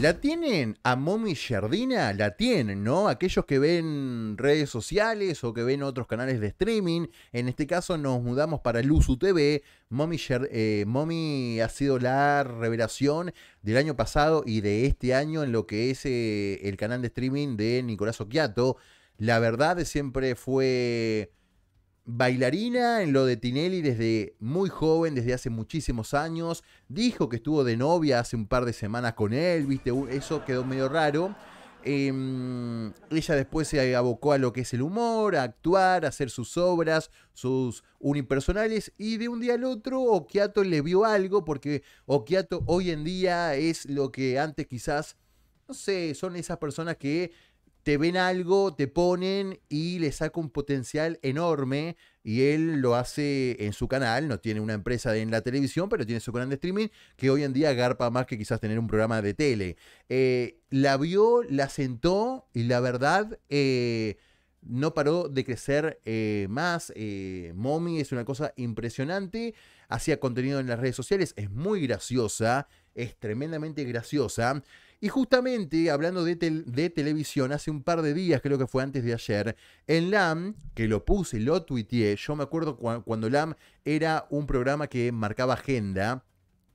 ¿La tienen a Momi Jardina? La tienen, ¿no? Aquellos que ven redes sociales o que ven otros canales de streaming. En este caso nos mudamos para Luzu TV. Momi, eh, ha sido la revelación del año pasado y de este año en lo que es eh, el canal de streaming de Nicolás Oquiato. La verdad siempre fue bailarina en lo de Tinelli desde muy joven, desde hace muchísimos años. Dijo que estuvo de novia hace un par de semanas con él, ¿viste? Eso quedó medio raro. Em, ella después se abocó a lo que es el humor, a actuar, a hacer sus obras, sus unipersonales, y de un día al otro Okiato le vio algo, porque Okiato hoy en día es lo que antes quizás, no sé, son esas personas que te ven algo, te ponen y le saca un potencial enorme. Y él lo hace en su canal, no tiene una empresa en la televisión, pero tiene su canal de streaming, que hoy en día garpa más que quizás tener un programa de tele. Eh, la vio, la sentó y la verdad... Eh, no paró de crecer eh, más. Eh, Mommy es una cosa impresionante. Hacía contenido en las redes sociales, es muy graciosa es tremendamente graciosa. Y justamente hablando de, de, televisión, hace un par de días, creo que fue antes de ayer, en LAM, que lo puse, lo tuiteé, yo me acuerdo cuando LAM era un programa que marcaba agenda.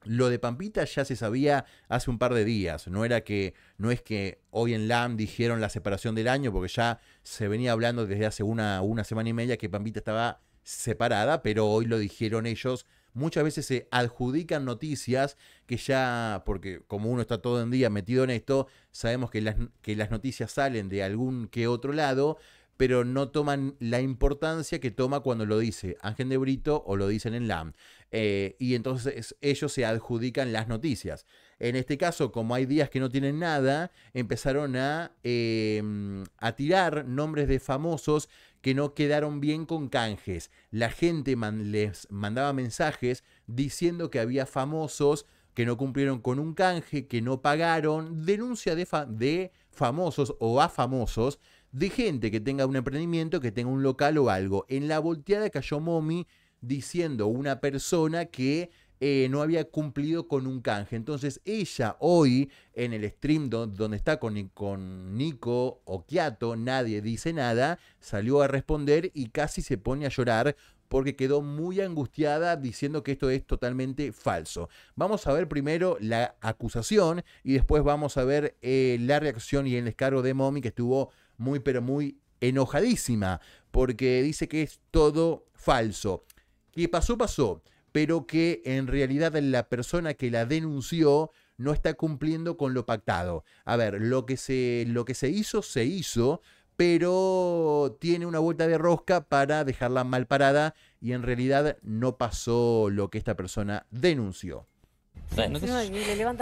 Lo de Pampita ya se sabía hace un par de días, no era que no es que hoy en LAM dijeron la separación del año porque ya se venía hablando desde hace una, una semana y media que Pampita estaba separada, pero hoy lo dijeron ellos muchas veces se adjudican noticias que ya, porque como uno está todo el día metido en esto, sabemos que las, que las noticias salen de algún que otro lado, pero no toman la importancia que toma cuando lo dice Ángel de Brito o lo dicen en LAM. Eh, y entonces ellos se adjudican las noticias. En este caso, como hay días que no tienen nada, empezaron a, em, tirar nombres de famosos que no quedaron bien con canjes. La gente les mandaba mensajes diciendo que había famosos que no cumplieron con un canje, que no pagaron, denuncia de, de famosos o afamosos, de gente que tenga un emprendimiento, que tenga un local o algo. En la volteada cayó Momi diciendo una persona que eh, no había cumplido con un canje. Entonces ella hoy en el stream donde está con, con Nico Okiato, nadie dice nada, salió a responder y casi se pone a llorar porque quedó muy angustiada diciendo que esto es totalmente falso. Vamos a ver primero la acusación y después vamos a ver eh, la reacción y el descargo de Momi que estuvo muy pero muy enojadísima porque dice que es todo falso. Que pasó, pasó, pero que en realidad la persona que la denunció no está cumpliendo con lo pactado. A ver, lo que se, lo que se hizo, se hizo, pero tiene una vuelta de rosca para dejarla mal parada y en realidad no pasó lo que esta persona denunció.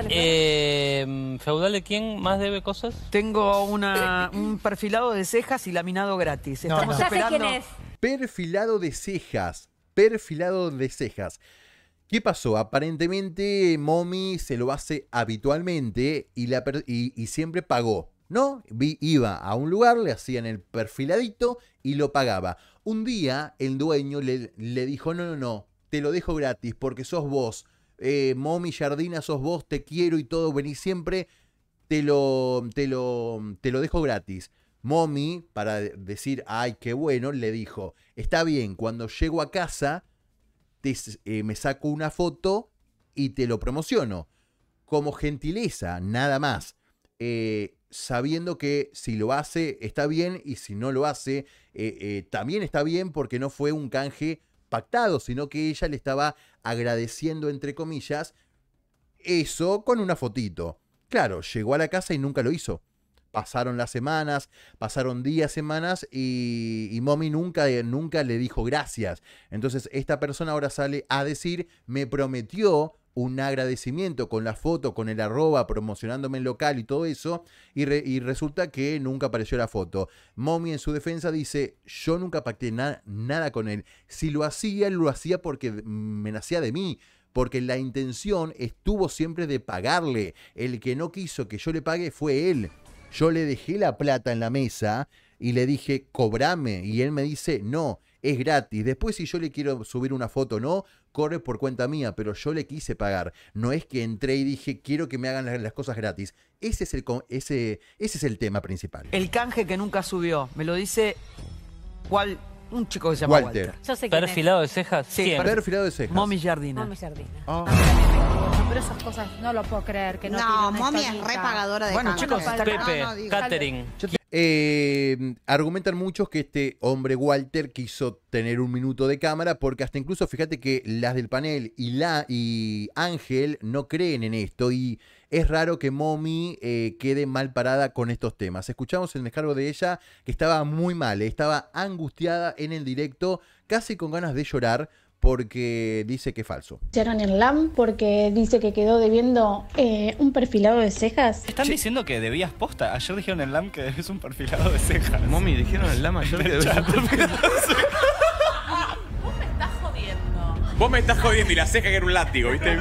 Eh, Feudale, de quién más debe cosas? Tengo una, un perfilado de cejas y laminado gratis. Estamos Quién es? Perfilado de cejas. Perfilado de cejas. ¿Qué pasó? Aparentemente, Momi se lo hace habitualmente y, siempre pagó. ¿No? iba a un lugar, le hacían el perfiladito y lo pagaba. Un día el dueño le, le dijo: No, no, no, te lo dejo gratis porque sos vos eh, Momi Jardina, sos vos, te quiero y todo, venís siempre, te lo, te lo, te lo dejo gratis. Momi, para decir, ay, qué bueno, le dijo, está bien, cuando llego a casa, te, eh, me saco una foto y te lo promociono. Como gentileza, nada más. Eh, sabiendo que si lo hace, está bien, y si no lo hace, eh, también está bien porque no fue un canje pactado, sino que ella le estaba agradeciendo, entre comillas, eso con una fotito. Claro, llegó a la casa y nunca lo hizo. Pasaron las semanas, pasaron días, semanas y, y Mommy nunca, eh, nunca le dijo gracias. Entonces esta persona ahora sale a decir, me prometió un agradecimiento con la foto, con el arroba, promocionándome en local y todo eso, y, resulta que nunca apareció la foto. Mommy en su defensa dice, yo nunca pacté nada con él. Si lo hacía, lo hacía porque me nacía de mí, porque la intención estuvo siempre de pagarle. El que no quiso que yo le pague fue él. Yo le dejé la plata en la mesa y le dije, cobrame, y él me dice, no es gratis. Después si yo le quiero subir una foto o no, corre por cuenta mía, pero yo le quise pagar. No es que entré y dije, quiero que me hagan las, cosas gratis. Ese es, el, ese, ese es el tema principal. El canje que nunca subió, me lo dice cuál un chico que se llama Walter. Walter. Yo sé quién perfilado de cejas. Sí, perfilado de cejas. Mommy Jardina. Mommy Jardina. Ah. pero esas cosas no lo puedo creer. Que no, no Mommy es repagadora de Bueno, chicos, Pepe, Catering. Em, argumentan muchos que este hombre Walter quiso tener un minuto de cámara porque hasta incluso fíjate que las del panel y, la, y Ángel no creen en esto y es raro que Mommy eh, quede mal parada con estos temas. Escuchamos el descargo de ella que estaba muy mal, estaba angustiada en el directo, casi con ganas de llorar porque dice que es falso. Dijeron en LAM porque dice que quedó debiendo eh, un perfilado de cejas. Están diciendo que debías posta. Ayer dijeron en LAM que debes un perfilado de cejas. Mami, dijeron en LAM ayer que debes un perfilado de cejas. Vos me estás jodiendo. Vos me estás jodiendo y la ceja que era un látigo, ¿viste?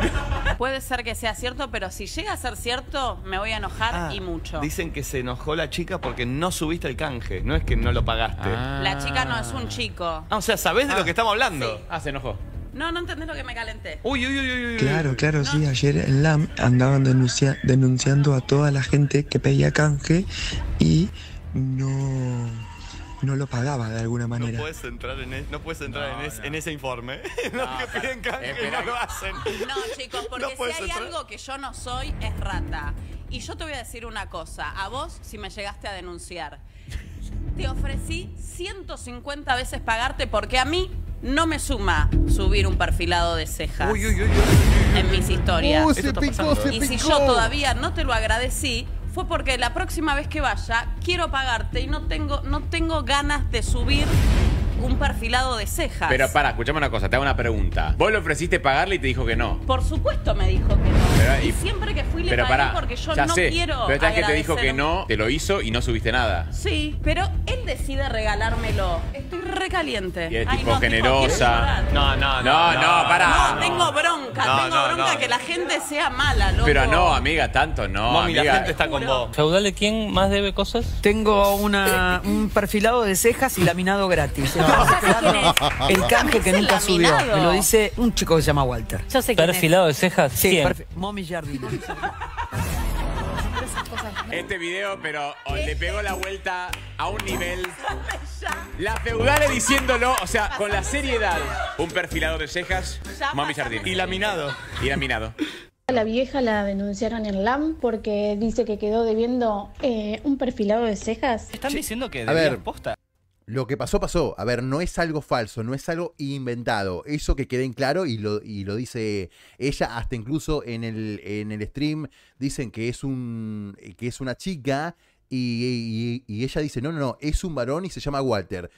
Puede ser que sea cierto, pero si llega a ser cierto, me voy a enojar ah, y mucho. Dicen que se enojó la chica porque no subiste el canje, no es que no lo pagaste. Ah. La chica no es un chico. Ah, o sea, ¿sabés de lo que estamos hablando? Sí. Ah, se enojó. No, no entendés lo que me calenté. Uy, uy, uy, uy. Claro, claro, sí. Ayer en LAM andaban denunciando a toda la gente que pedía canje y no no lo pagaba de alguna manera. E-, no puedes entrar en, ese informe. No, que no lo hacen. No, chicos, porque si hay algo que yo no soy, es rata. Y yo te voy a decir una cosa. A vos, si me llegaste a denunciar, te ofrecí 150 veces pagarte porque a mí no me suma subir un perfilado de cejas en mis historias. Uh, y si yo todavía no te lo agradecí, fue porque la próxima vez que vaya quiero pagarte y no tengo, no tengo ganas de subir un perfilado de cejas. Pero para, escuchame una cosa, te hago una pregunta. Vos le ofreciste pagarle y te dijo que no. Por supuesto me dijo que no. y, siempre que fui le pagué porque yo no quiero. Pero es que te dijo que no, te lo hizo y no subiste nada. Sí, pero él decide regalármelo. Estoy recaliente. Y es tipo generosa. no, no, no, no, no, pará. No, tengo bronca, tengo bronca que la gente sea mala, loco. Pero no, amiga, tanto no. amiga. la gente está con vos. Feudale, ¿quién más debe cosas? Tengo una, un perfilado de cejas y laminado gratis. El cambio que nunca subió. Me lo dice un chico que se llama Walter. Perfilado de cejas. Sí, ¿Quién? Mommy Este video, pero oh, le pegó la vuelta a un nivel. La feudale diciéndolo, o sea, con la seriedad. Un perfilado de cejas, Mami Jardín. Y laminado. Y laminado. La vieja la denunciaron en LAM porque dice que quedó debiendo eh, un perfilado de cejas. Están diciendo que A posta. Lo que pasó, pasó. A ver, no es algo falso, no es algo inventado. Eso que quede en claro y lo, y lo dice ella, hasta incluso en el, en el stream dicen que es, un, que es una chica y, y ella dice, no, no, no, es un varón y se llama Walter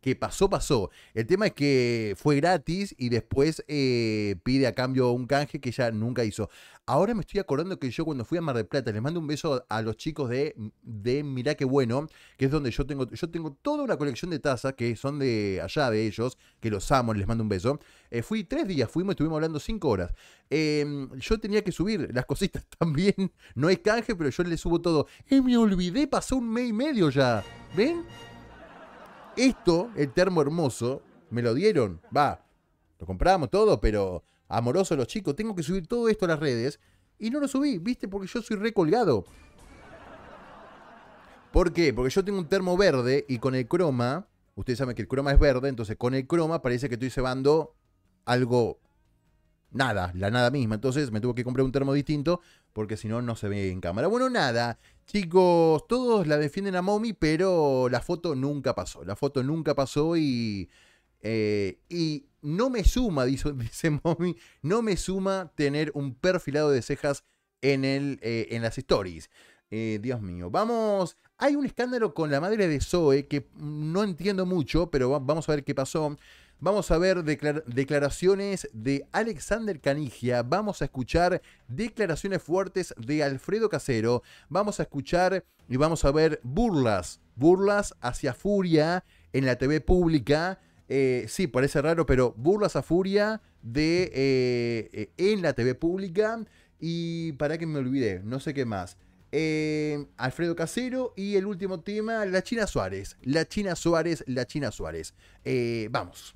que pasó, pasó. El tema es que fue gratis y después eh, pide a cambio un canje que ella nunca hizo. Ahora me estoy acordando que yo cuando fui a Mar del Plata, les mando un beso a los chicos de, de Mirá qué bueno, que es donde yo tengo, yo tengo toda una colección de tazas que son de allá de ellos, que los amo, les mando un beso. Eh, fui tres días, fuimos, estuvimos hablando cinco horas. Em, yo tenía que subir las cositas también. No es canje, pero yo le subo todo. Y me olvidé, pasó un mes y medio ya. ¿Ven? Esto, el termo hermoso, me lo dieron. Va, lo compramos todo, pero amoroso los chicos. Tengo que subir todo esto a las redes. Y no lo subí, ¿viste? Porque yo soy recolgado. ¿Por qué? Porque yo tengo un termo verde y con el croma, ustedes saben que el croma es verde, entonces con el croma parece que estoy cebando algo nada, la nada misma. Entonces me tuvo que comprar un termo distinto porque si no, no se ve en cámara. Bueno, nada, chicos, todos la defienden a Momi, pero la foto nunca pasó. La foto nunca pasó y. Eh, y no me suma, dice, mommy no me suma tener un perfilado de cejas en, el, eh, en las stories. Eh, Dios mío, vamos. Hay un escándalo con la madre de Zoe que no entiendo mucho, pero vamos a ver qué pasó. Vamos a ver declaraciones de Alexander Canigia, vamos a escuchar declaraciones fuertes de Alfredo Casero, vamos a escuchar y vamos a ver burlas, burlas hacia Furia en la TV pública. Eh, sí, parece raro, pero burlas a Furia de eh, eh, en la TV pública. Y para que me olvide, no sé qué más. Eh, Alfredo Casero y el último tema, La China Suárez. La China Suárez, La China Suárez. Eh, vamos.